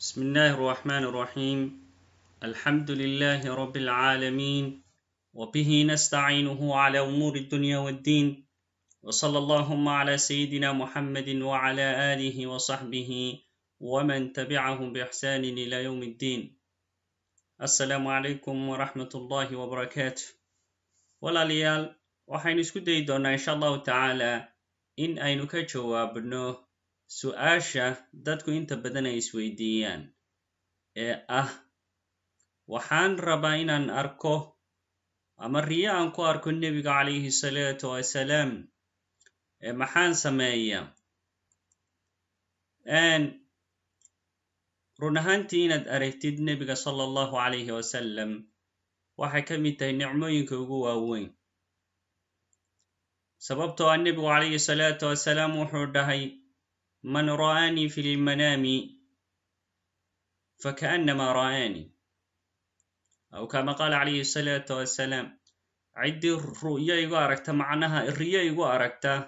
بسم الله الرحمن الرحيم الحمد لله رب العالمين وبه نستعينه على أمور الدنيا والدين وصلى اللهم على سيدنا محمد وعلى آله وصحبه ومن تبعهم بإحسان إلى يوم الدين السلام عليكم ورحمة الله وبركاته ولا ليال وحين dayi doonnaa insha allahu tacaala in aynu su-aasha dadku inta badan ay isweydiiyaan ee ah waxaan rabaa inaan arko ama riyo aan ku arko nebiga calayhi salaatu wasalaam ee maxaan sameeyaa run ahaantii inaad aragtid nebiga sala allahu calayhi wasalam waxay ka mid tahay nicmooyinka ugu waaweyn sababtoo ah nebigu calayhi salaatu wasalaam wuxuu dhahay من رآني في المنام فكأنما رآني أو كما قال عليه الصلاة والسلام ciddii ru'yo igu aragta macnaha riyo igu aragtaa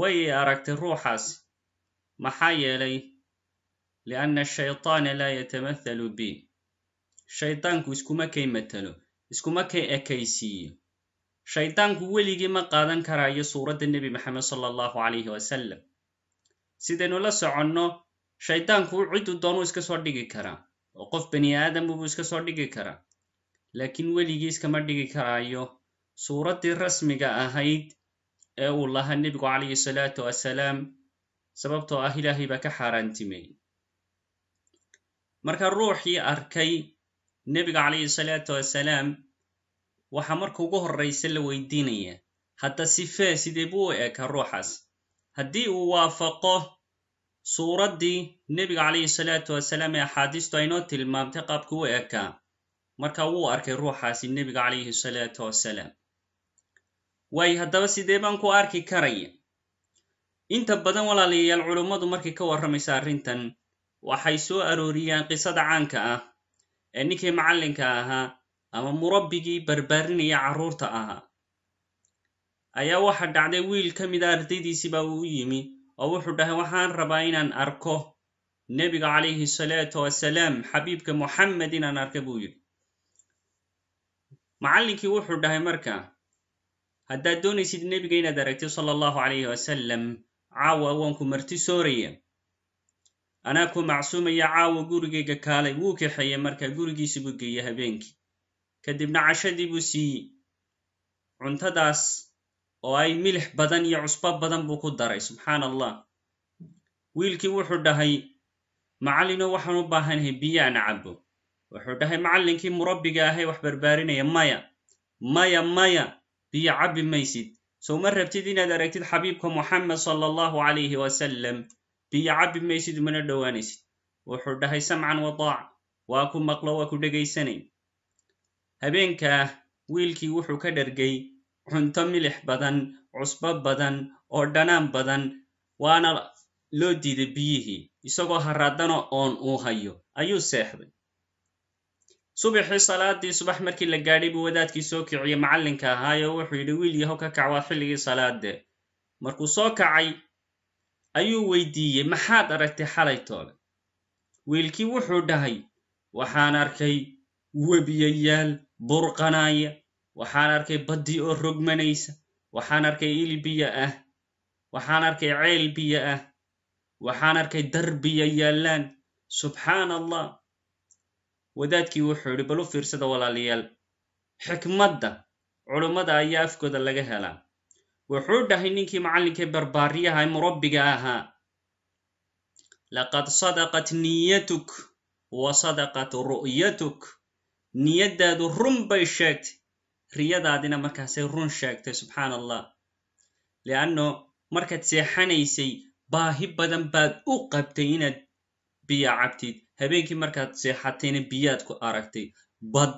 way i aragtay ruuxaas maxaa yeelay lianna ashaytaana laa yatamathalu bi shaydaanku iskuma kay matalo iskuma kay ekaysiiyo shaydaanku weligii ma qaadan karaayo suuradda nebi maxamed sala allahu calayhi wasalam sidaynu la soconno shaydaanku ciduu doonuu iska soo dhigi karaa oo qof bini bani buu iska soo dhigi karaa laakiin weligiis kama dhigi karaayo suuraddii rasmiga ahayd ee uu lahaa nebigu calayhi salaatu wasalaam sababtoo ah ilaahay baa ka xaaraantimay marka ruuxii arkay nebiga calayhi salaatu wasalaam waxaa marka ugu horraysa la weydiinaya hadda sifee sidee buu u ekaa ruuxaas haddii uu waafaqo suuraddii nebiga calayhi salaatu wasalaam ee axaadiistu aynoo tilmaamtay qaabku u ekaa marka wuu arkay ruuxaasi nebiga calayhi salaatu wasalaam waayo haddaba sidee baan ku arki karaya inta badan walaalayayaal culummadu markay ka warramaysa arrintan waxay soo arooriyaan qisada caanka ah ee ninkii macallinka ahaa ama murabbigii barbaarinaya carruurta ahaa ayaa waxaa dhacday wiil ka mid a ah ardaydiisii baa uu yimi oo wuxuu dhahay waxaan rabaa inaan arko nebiga calayhi salaatu wasalaam xabiibka moxamed inaan arka buu yidhi macallinkii wuxuu dhahay marka haddaad doonaysid nebiga inaad aragtid sala allahu calayhi wasalam caawa waanku marti sooraya anaa ku macsuumaya caawa gurigayga kaalay wuu kaxeeye marka gurigiisibuu geeyey habeenkii kadibna cashadii buu siiyey cuntadaas oo ay milix badan iyo cusbo badan buu ku daray subxaana allah wiilkii wuxuu dhahay macallinow waxaan u baahanahay biyo aan cabo wuxuu dhahay macallinkii murabbiga ahay wax barbaarinaya maya maya maya biyo cabbi maysid sow ma rabtid inaad aragtid xabiibka muxamed sala allahu calayhi wasallam biyo cabbi maysid mana dhowaanaysid wuxuu dhahay samcan wadaac waa ku maqlo waa ku dhegaysanay habeenkaa wiilkii wuxuu ka dhargay cunto milix badan cusbo badan oo dhanaan badan waana loo diiday biyihii isagoo haraadana oon uu hayo ayuu seexday subaxii salaadii subax markii la gaadhay buu wadaadkii soo kiciyey macallinka ahaayo wuxuu yidhi wiil yahow ka kac waa xilligii salaadee markuu soo kacay ayuu weydiiyey maxaad aragtay xalay toole wiilkii wuxuu dhahay waxaan arkay webiyayaal burqanaaya waxaan arkay baddii oo rogmanaysa waxaan arkay il biyo ah waxaan arkay ceel biyo ah waxaan arkay darbiya yaallaan subxaana allah wadaadkii wuxuu yidhi bal u fiirsada walaaliyaal xikmadda culummada ayaa afkooda laga helaa wuxuu dhahay ninkii macallinkee barbaariyaha ee murabbiga ahaa laqad sadaqat niyatuk wa sadaqat ru'yatuk niyaddaadu run bay sheegtay riyadaadina markaasay run sheegtay subxaan allah leanno markaad seexanaysay baahi badan baad u qabtay inaad biyo cabtid habeenkii markaad seexatayna biyaad ku aragtay bad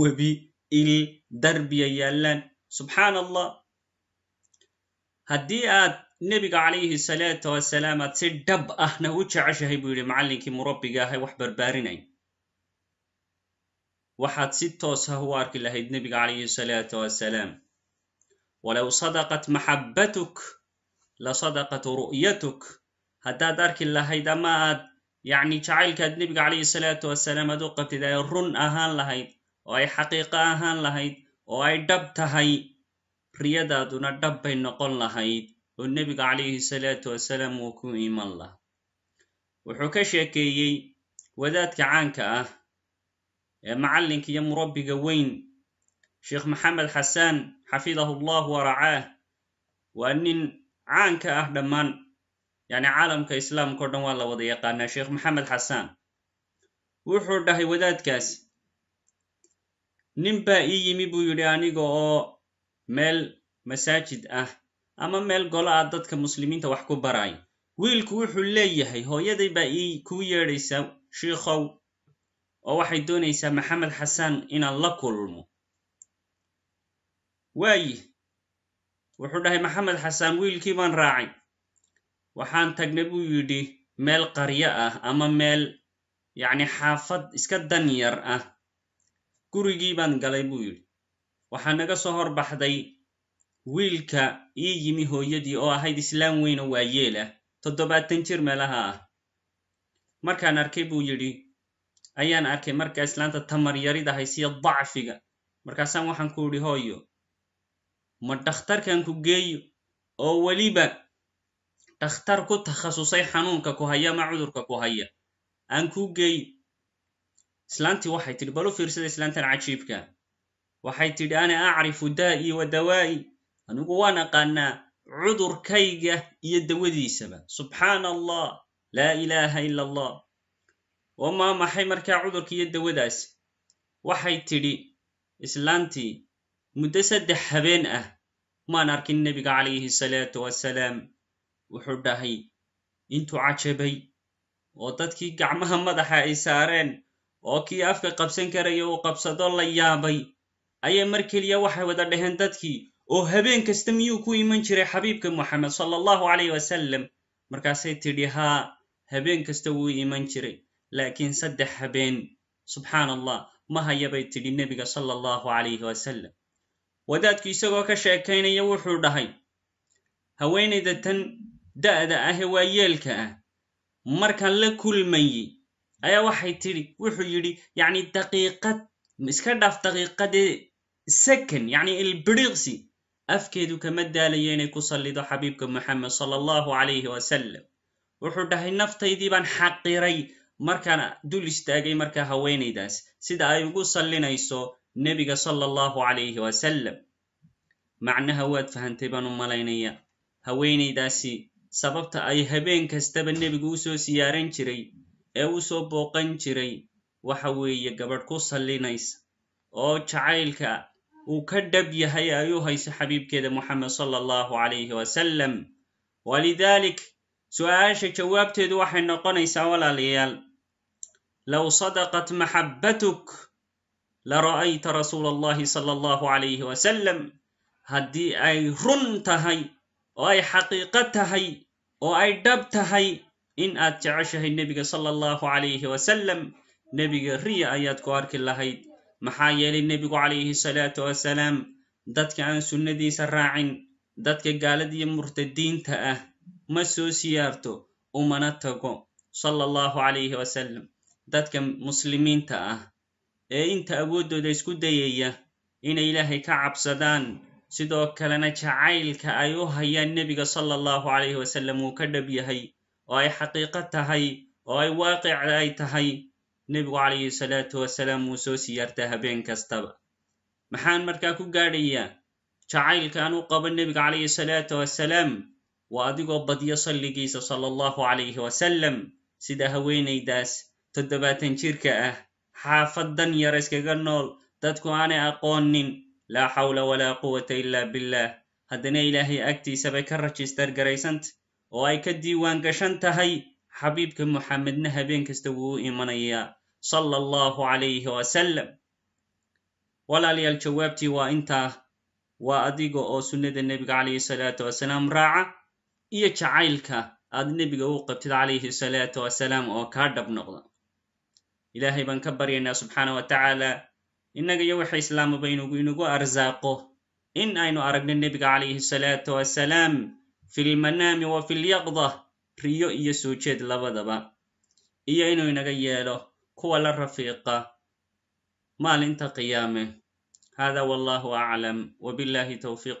webi il darbiya yaallaan subxaan allah haddii aad nebiga calayhi salaatu wasalaam aad si dhab ahna u jeceshahay buu yidhi macallinkii murabbiga ahay wax barbaarinay waxaad si toos ah u arki lahayd nebiga calayhi salaatu wasalaam walow sadaqat maxabbatuk la sadaqat ru'yatuk haddaad arki lahayd ama aad yacni jacaylkaad nebiga calayhi salaatu wasalaam aad u qabtid ay run ahaan lahayd oo ay xaqiiqo ahaan lahayd oo ay dhab tahay riyadaaduna dhab bay noqon lahayd oo nebiga calayhi salaatu wasalaam uu ku iman lahaa wuxuu ka sheekeeyey wadaadka caanka ah macalinka iyo murabbiga weyn sheekh maxamed xasan xafidahu llah waracaah waa nin caanka ah dhammaan yacni caalamka islaamka o dhan waa la wada yaqaanaa sheekh maxamed xasan wuxuu dhahay wadaadkaas nin baa ii yimi buu yidhi aniga oo meel masaajid ah ama meel gola ah dadka muslimiinta wax ku baraay wiilku wuxuu leeyahay hooyaday baa ii kuu yeedhaysa shiikhow oo waxay doonaysaa maxamed xasan inaan la kulmo waayi wuxuu dhahay maxamed xasan wiilkii baan raacay waxaan tagnay buu yidhi meel qaryo ah ama meel yacni xaafad iska dan yar ah gurigii baan galay buu yidhi waxaa naga soo horbaxday wiilka ii yimi hooyadii oo ahayd islaam weyn oo weyna ah toddobaatan jir meelaha ah markaan arkay buu yidhi ayaan arkay markaa islaanta tamar yarida haysiya dacfiga markaasaan waxaan ku idhi hooyo ma dhakhtarkan ku geeyo oo weliba dhakhtar ku takhasusay xanuunka ku haya ama cudurka ku haya aan kuu geeyo islaantii waxay tidhi balu fiirsada islaantan cajiibka waxay tidhi ana acrifu daa'ii wa dawaa'i anigu waan aqaanaa cudurkayga iyo dawadiisaba subxaana allah laa ilaaha ila allah oo maa maxay markaa cudurka iyo dawadaas waxay tidhi islaantii muddo saddex habeen ah maan arkin nebiga calayhi salaatu wasalaam wuxuu dhahay intuu cajabay oo dadkii gacmaha madaxa ay saareen oo kii afka qabsan karaya uu qabsado la yaabay ayay mar keliya waxay wada dhaheen dadkii oo habeen kasta miyuu ku iman jiray xabiibka moxamed sala allahu calayhi wasalam markaasay tidhi haa habeen kasta wuu iman jiray laakiin saddex habeen subxaan allah ma hayabay tidhi nebiga sala allahu calayhi wasalam wadaadku isagoo ka sheekaynaya wuxuu dhahay haweenayda tan da'da ahe waa yeelka ah markaan la kulmaye ayaa waxay tidhi wuxuu yidhi yacni daqiiqad iska dhaaf daqiiqadee secon yacni ilbiriqsi afkeedu kama daalayo inay ku sallido xabiibka moxamed sala allahu calayhi wasalam wuxuu dhahay naftaydii baan xaqiray markaan dul istaagay markaa haweenaydaas sida ay ugu sallinayso nebiga sala allahu calayhi wasallam macnaha waad fahantay baan u malaynaya haweenaydaasi sababta ay habeen kastaba nebigu u soo siyaaran jiray ee u soo booqan jiray waxa weeye gabadh ku sallinaysa oo jacaylka uu ka dhab yahay ay u hayso xabiibkeeda moxamed sala allahu calayhi wasallam walidalik su-aasha jawaabteedu waxay noqonaysaa walaalayaal low sadaqat maxabbatuk la ra'ayta rasuul allahi sala allahu calayhi wasalam haddii ay run tahay oo ay xaqiiqo tahay oo ay dhab tahay in aad jeceshahay nebiga sala allahu calayhi wasalam nebiga riya ayaad ku arki lahayd maxaa yeelay nebigu calayhi salaatu wasalaam dadka aan sunnadiisa raacin dadka iyo murtadiinta ah ma soo siyaarto umana tago sala allahu calayhi wasalam dadka muslimiinta ah ee inta awooddooda isku dayaya inay ilaahay ka cabsadaan sidoo kalena jacaylka ay u hayaan nebiga sala allahu calayhi wasalam uu ka dhab yahay oo ay xaqiiqo tahay oo ay waaqic ay tahay nebigu calayhi salaatu wasalaam wuu soo siyaartaa habeen kastaba maxaan markaa ku gaadhayaa jacaylka aan u qabo nebiga calayhi salaatu wasalaam waa adigoo badyo salligiisa sala allahu calayhi wasallam sida haweenaydaas toddobaatan jirka ah xaafadan yar iskaga nool dadku aanay aqoonin laa xawla walaa quwata ilaa billaah haddana ilaahay agtiisabay ka rajistar garaysanta oo ay ka diiwaan gashan tahay xabiibka muxamedna habeen kasta wuu u imanayaa sala allahu calayhi wasallam walaalayaal jawaabtii waa intaa waa adiga oo sunnada nebiga calayhi salaatu wasalaam raaca iyo jacaylka aad nebiga u qabtid calayhi salaatu wasalaam oo kaa dhab noqda ilaahay baan ka baryaynaa subxaana wa tacaala innaga iyo waxa islaamaba inugu inugu arsaaqo in aynu aragno nebiga calayhi salaatu wasalaam filmanaami wa filyaqda riyo iyo soo jeed labadaba iyo inuu inaga yeelo kuwa la rafiiqa maalinta qiyaame hada wallahu aclam wbillahi towfiiq